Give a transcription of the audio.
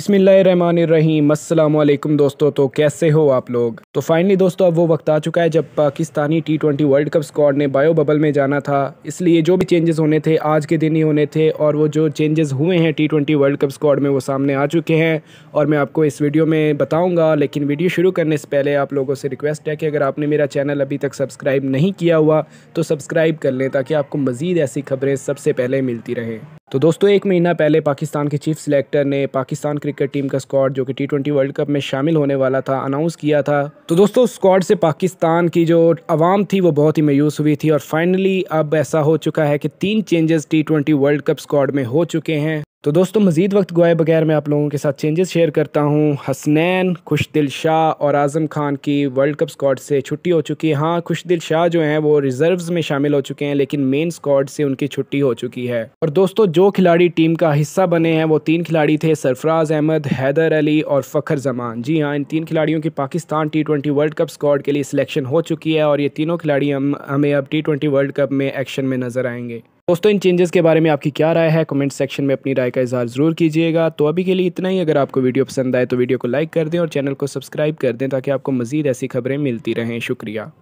बसमीम दोस्तों तो कैसे हो आप लोग तो फाइनली दोस्तों अब वो वक्त आ चुका है जब Pakistani T twenty world cup squad ने बायो बबल में जाना था इसलिए जो भी चेंजेस होने थे आज के दिन ही होने थे और वो जो चेंजेस हुए हैं T twenty world cup squad में वो सामने आ चुके हैं और मैं आपको इस वीडियो में बताऊँगा लेकिन वीडियो शुरू करने से पहले आप लोगों से रिक्वेस्ट है कि अगर आपने मेरा चैनल अभी तक सब्सक्राइब नहीं किया हुआ तो सब्सक्राइब कर लें ताकि आपको मज़ीद ऐसी खबरें सबसे पहले मिलती रहें तो दोस्तों एक महीना पहले पाकिस्तान के चीफ सिलेक्टर ने पाकिस्तान क्रिकेट टीम का स्क्वाड जो कि टी वर्ल्ड कप में शामिल होने वाला था अनाउंस किया था तो दोस्तों स्क्वाड से पाकिस्तान की जो आवाम थी वो बहुत ही मायूस हुई थी और फाइनली अब ऐसा हो चुका है कि तीन changes T twenty world cup squad में हो चुके हैं तो दोस्तों मजीद वक्त गुआए बगैर मैं आप लोगों के साथ चेंजेस शेयर करता हूँ हसनैन खुशदिल शाह और आज़म खान की वर्ल्ड कप स्कॉड से छुट्टी हो चुकी है हाँ खुशदिल शाह जो हैं वो रिजर्व्स में शामिल हो चुके हैं लेकिन मेन स्क्वाड से उनकी छुट्टी हो चुकी है और दोस्तों जो खिलाड़ी टीम का हिस्सा बने हैं वो तीन खिलाड़ी थे सरफराज अहमद हैदर अली और फ़खर जमान जी हाँ इन तीन खिलाड़ियों की Pakistan T twenty world cup squad के लिए सिलेक्शन हो चुकी है और ये तीनों खिलाड़ी हम हमें अब टी ट्वेंटी वर्ल्ड कप में एक्शन में नजर आएंगे दोस्तों इन चेंजेस के बारे में आपकी क्या राय है कमेंट सेक्शन में अपनी राय का इजहार ज़रूर कीजिएगा तो अभी के लिए इतना ही अगर आपको वीडियो पसंद आए तो वीडियो को लाइक कर दें और चैनल को सब्सक्राइब कर दें ताकि आपको मजीद ऐसी खबरें मिलती रहें शुक्रिया